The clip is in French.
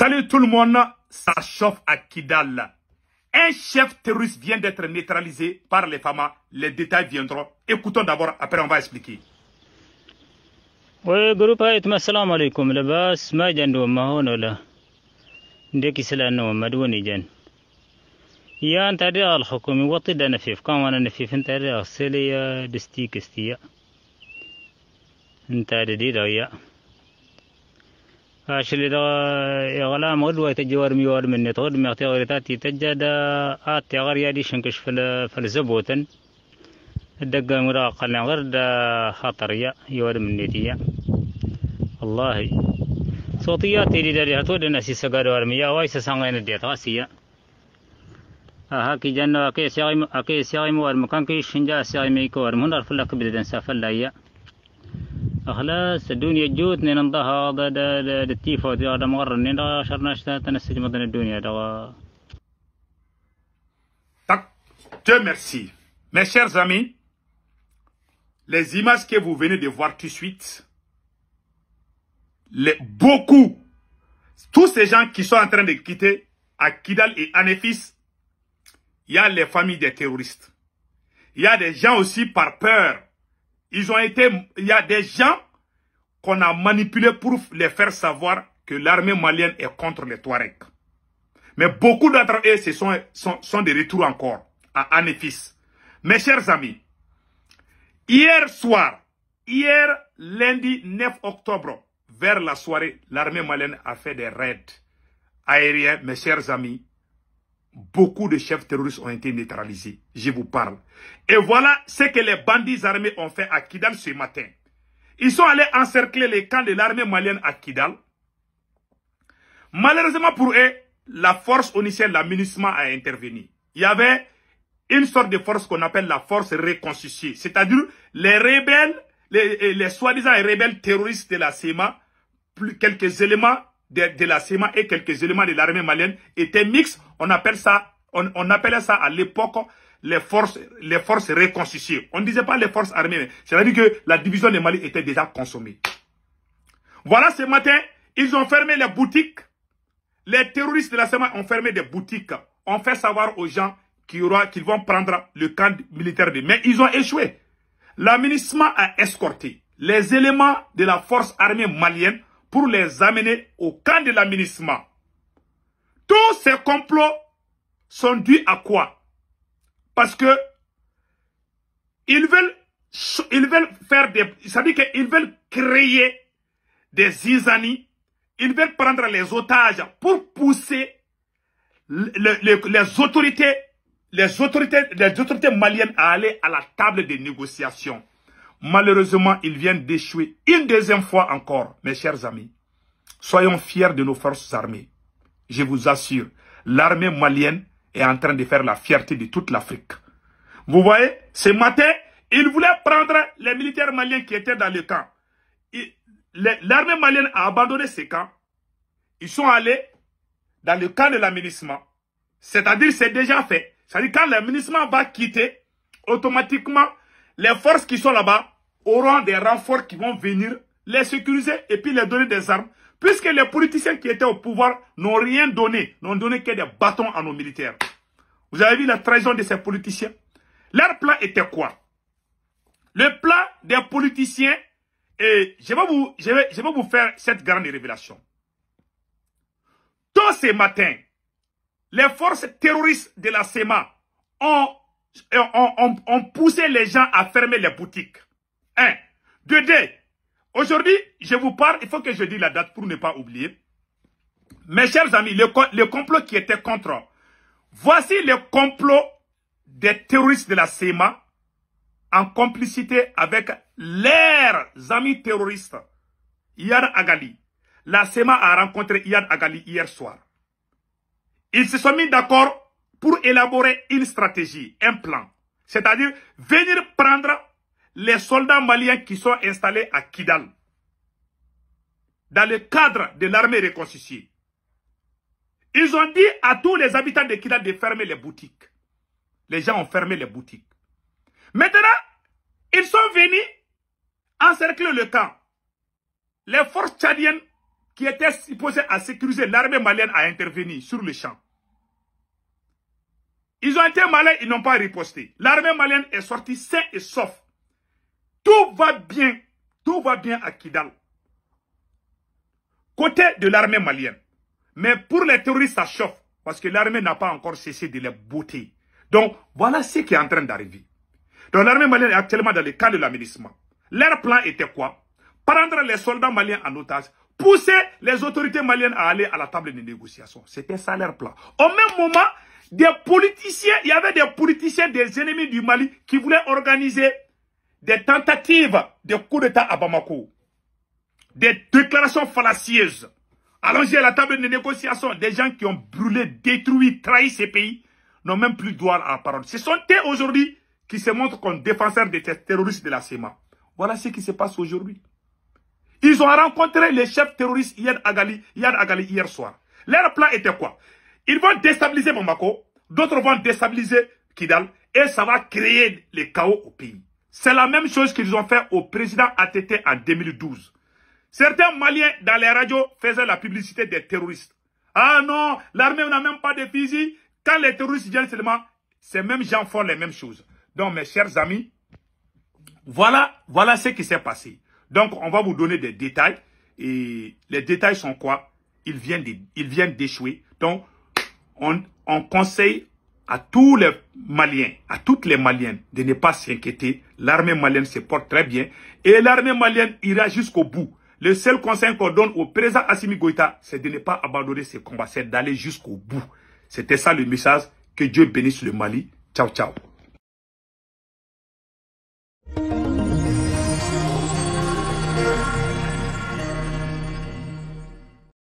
Salut tout le monde, ça chauffe à Kidal. Un chef terroriste vient d'être neutralisé par les FAMA. Les détails viendront. Écoutons d'abord, après on va expliquer. Oui, groupe Aït, salam alaikum. Le bas, ma jando, ma honola. Ndeki salano, ma douni jen. Ya ntadi al hukumi, wati da nafif. a nafif, ntadi al seliya, distik istiya. Ntadi dida, ya. Ntadi dida, ya. فاشل دا يغلا مغد ويتجور ميور مني تغد مغتي غريتاتي تجد آت يغر يدي شنكش فل فلزبوتن الدقة مراقة غير دا خطر يا يوار من نتيا والله صوتيات اللي داري هتود الناس يسقادوا المياه وايسا سانغين الديت غاسيا ها كي جنة أكي سيغي أكي سيغي موار مكان كي شنجا ميكو وار منار فلك بدن سافل لأيه merci. Mes chers amis, les images que vous venez de voir tout de suite, les, beaucoup, tous ces gens qui sont en train de quitter Akidal et Anefis, il y a les familles des terroristes. Il y a des gens aussi par peur ils ont été, il y a des gens qu'on a manipulés pour les faire savoir que l'armée malienne est contre les Touaregs. Mais beaucoup d'entre eux ce sont, sont, sont des retours encore à Anéfis. Mes chers amis, hier soir, hier lundi 9 octobre, vers la soirée, l'armée malienne a fait des raids aériens, mes chers amis, beaucoup de chefs terroristes ont été neutralisés. Je vous parle. Et voilà ce que les bandits armés ont fait à Kidal ce matin. Ils sont allés encercler les camps de l'armée malienne à Kidal. Malheureusement pour eux, la force onicienne, la MINUSMA a intervenu. Il y avait une sorte de force qu'on appelle la force reconstituée. C'est-à-dire les rebelles, les, les soi-disant rebelles terroristes de la CEMA, plus quelques éléments de, la sema et quelques éléments de l'armée malienne étaient mixtes. On, appelle ça, on, appelait ça à l'époque les forces, les forces réconstituées. On ne disait pas les forces armées, c'est-à-dire que la division des Mali était déjà consommée. Voilà ce matin, ils ont fermé les boutiques. Les terroristes de la SEMA ont fermé des boutiques. On fait savoir aux gens qu'ils vont prendre le camp militaire. de. Mais ils ont échoué. L'aménissement a escorté les éléments de la force armée malienne pour les amener au camp de l'aménissement. Tous ces complots sont dus à quoi Parce que ils veulent, ils veulent faire des... qu'ils veulent créer des zizanis, Ils veulent prendre les otages pour pousser les autorités les autorités, les autorités maliennes à aller à la table des négociations. Malheureusement, ils viennent d'échouer une deuxième fois encore, mes chers amis. Soyons fiers de nos forces armées. Je vous assure, l'armée malienne est en train de faire la fierté de toute l'Afrique. Vous voyez, ce matin, ils voulaient prendre les militaires maliens qui étaient dans le camp. L'armée malienne a abandonné ces camps. Ils sont allés dans le camp de l'aménissement. C'est-à-dire, c'est déjà fait. C'est-à-dire, quand l'aménissement va quitter, automatiquement, les forces qui sont là-bas auront des renforts qui vont venir les sécuriser et puis les donner des armes, puisque les politiciens qui étaient au pouvoir n'ont rien donné, n'ont donné que des bâtons à nos militaires. Vous avez vu la trahison de ces politiciens Leur plan était quoi Le plan des politiciens, et je vais vous, je vais, vous faire cette grande révélation. Tôt ce matin, les forces terroristes de la SEMA ont on, on, poussait les gens à fermer les boutiques. Un. Deux, deux. Aujourd'hui, je vous parle, il faut que je dise la date pour ne pas oublier. Mes chers amis, le, complot qui était contre. Voici le complot des terroristes de la CEMA en complicité avec leurs amis terroristes. Yann Agali. La SEMA a rencontré Yann Agali hier soir. Ils se sont mis d'accord pour élaborer une stratégie, un plan. C'est-à-dire venir prendre les soldats maliens qui sont installés à Kidal dans le cadre de l'armée réconciliée. Ils ont dit à tous les habitants de Kidal de fermer les boutiques. Les gens ont fermé les boutiques. Maintenant, ils sont venus encercler le camp. Les forces tchadiennes qui étaient supposées à sécuriser l'armée malienne a intervenu sur le champ. Ils ont été malins, ils n'ont pas riposté. L'armée malienne est sortie sain et sauf. Tout va bien. Tout va bien à Kidal. Côté de l'armée malienne. Mais pour les terroristes, ça chauffe. Parce que l'armée n'a pas encore cessé de les botter. Donc, voilà ce qui est en train d'arriver. Donc, l'armée malienne est actuellement dans le cas de l'aménagement. Leur plan était quoi Prendre les soldats maliens en otage, pousser les autorités maliennes à aller à la table de négociation. C'était ça leur plan. Au même moment, des politiciens, il y avait des politiciens des ennemis du Mali qui voulaient organiser des tentatives de coup d'État à Bamako. Des déclarations fallacieuses. Allongés à la table de négociation, des gens qui ont brûlé, détruit, trahi ces pays, n'ont même plus droit à la parole. Ce sont eux aujourd'hui qui se montrent comme défenseurs des terroristes de la CEMA. Voilà ce qui se passe aujourd'hui. Ils ont rencontré les chefs terroristes hier Agali hier soir. Leur plan était quoi ils vont déstabiliser Bamako, d'autres vont déstabiliser Kidal, et ça va créer le chaos au pays. C'est la même chose qu'ils ont fait au président ATT en 2012. Certains Maliens dans les radios faisaient la publicité des terroristes. Ah non, l'armée n'a même pas de fusil. Quand les terroristes viennent seulement, ces mêmes gens font les mêmes choses. Donc mes chers amis, voilà, voilà ce qui s'est passé. Donc on va vous donner des détails. Et les détails sont quoi Ils viennent d'échouer. Donc on, conseille à tous les Maliens, à toutes les Maliennes de ne pas s'inquiéter. L'armée malienne se porte très bien et l'armée malienne ira jusqu'au bout. Le seul conseil qu'on donne au président Assimi Goïta, c'est de ne pas abandonner ses combats, c'est d'aller jusqu'au bout. C'était ça le message. Que Dieu bénisse le Mali. Ciao, ciao.